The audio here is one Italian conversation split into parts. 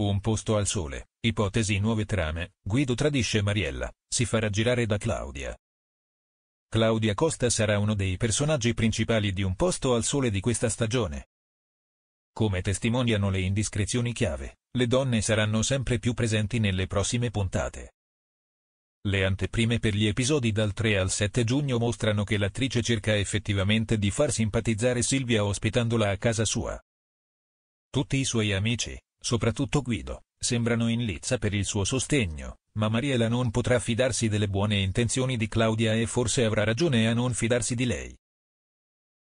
Un posto al sole, ipotesi nuove trame, Guido tradisce Mariella, si farà girare da Claudia. Claudia Costa sarà uno dei personaggi principali di Un posto al sole di questa stagione. Come testimoniano le indiscrezioni chiave, le donne saranno sempre più presenti nelle prossime puntate. Le anteprime per gli episodi dal 3 al 7 giugno mostrano che l'attrice cerca effettivamente di far simpatizzare Silvia ospitandola a casa sua. Tutti i suoi amici, Soprattutto Guido, sembrano in lizza per il suo sostegno, ma Mariela non potrà fidarsi delle buone intenzioni di Claudia e forse avrà ragione a non fidarsi di lei.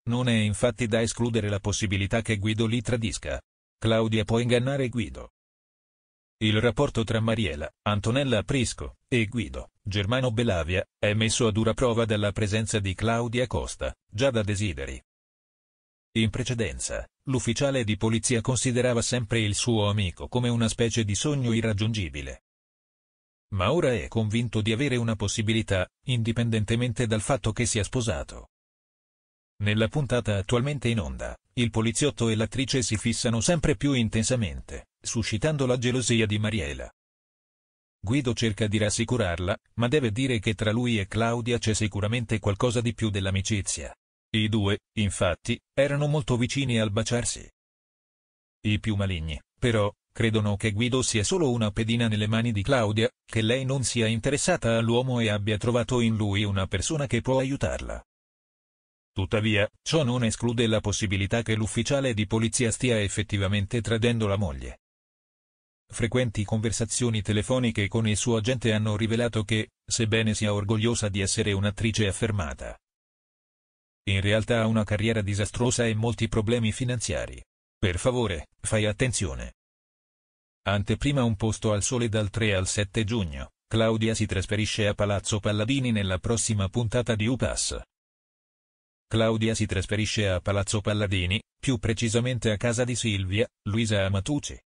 Non è infatti da escludere la possibilità che Guido li tradisca. Claudia può ingannare Guido. Il rapporto tra Mariela, Antonella Prisco, e Guido, Germano Belavia, è messo a dura prova dalla presenza di Claudia Costa, già da desideri. In precedenza, l'ufficiale di polizia considerava sempre il suo amico come una specie di sogno irraggiungibile. Ma ora è convinto di avere una possibilità, indipendentemente dal fatto che sia sposato. Nella puntata attualmente in onda, il poliziotto e l'attrice si fissano sempre più intensamente, suscitando la gelosia di Mariela. Guido cerca di rassicurarla, ma deve dire che tra lui e Claudia c'è sicuramente qualcosa di più dell'amicizia. I due, infatti, erano molto vicini al baciarsi. I più maligni, però, credono che Guido sia solo una pedina nelle mani di Claudia, che lei non sia interessata all'uomo e abbia trovato in lui una persona che può aiutarla. Tuttavia, ciò non esclude la possibilità che l'ufficiale di polizia stia effettivamente tradendo la moglie. Frequenti conversazioni telefoniche con il suo agente hanno rivelato che, sebbene sia orgogliosa di essere un'attrice affermata, in realtà ha una carriera disastrosa e molti problemi finanziari. Per favore, fai attenzione. Anteprima un posto al sole dal 3 al 7 giugno. Claudia si trasferisce a Palazzo Palladini nella prossima puntata di UPAS. Claudia si trasferisce a Palazzo Palladini, più precisamente a casa di Silvia, Luisa Amatucci.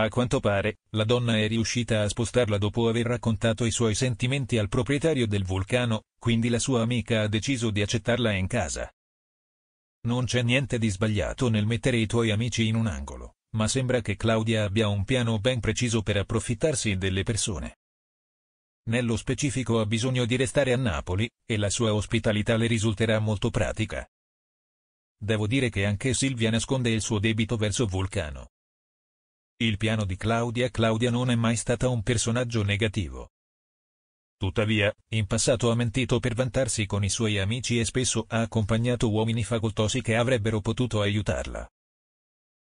A quanto pare, la donna è riuscita a spostarla dopo aver raccontato i suoi sentimenti al proprietario del vulcano, quindi la sua amica ha deciso di accettarla in casa. Non c'è niente di sbagliato nel mettere i tuoi amici in un angolo, ma sembra che Claudia abbia un piano ben preciso per approfittarsi delle persone. Nello specifico ha bisogno di restare a Napoli, e la sua ospitalità le risulterà molto pratica. Devo dire che anche Silvia nasconde il suo debito verso Vulcano il piano di Claudia Claudia non è mai stata un personaggio negativo. Tuttavia, in passato ha mentito per vantarsi con i suoi amici e spesso ha accompagnato uomini facoltosi che avrebbero potuto aiutarla.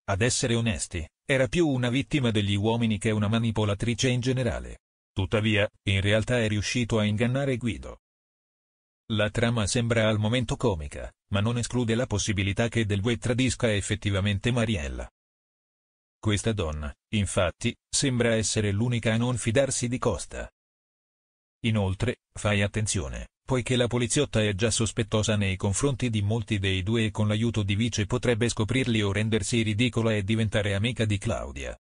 Ad essere onesti, era più una vittima degli uomini che una manipolatrice in generale. Tuttavia, in realtà è riuscito a ingannare Guido. La trama sembra al momento comica, ma non esclude la possibilità che Del Delvue tradisca effettivamente Mariella. Questa donna, infatti, sembra essere l'unica a non fidarsi di Costa. Inoltre, fai attenzione, poiché la poliziotta è già sospettosa nei confronti di molti dei due e con l'aiuto di Vice potrebbe scoprirli o rendersi ridicola e diventare amica di Claudia.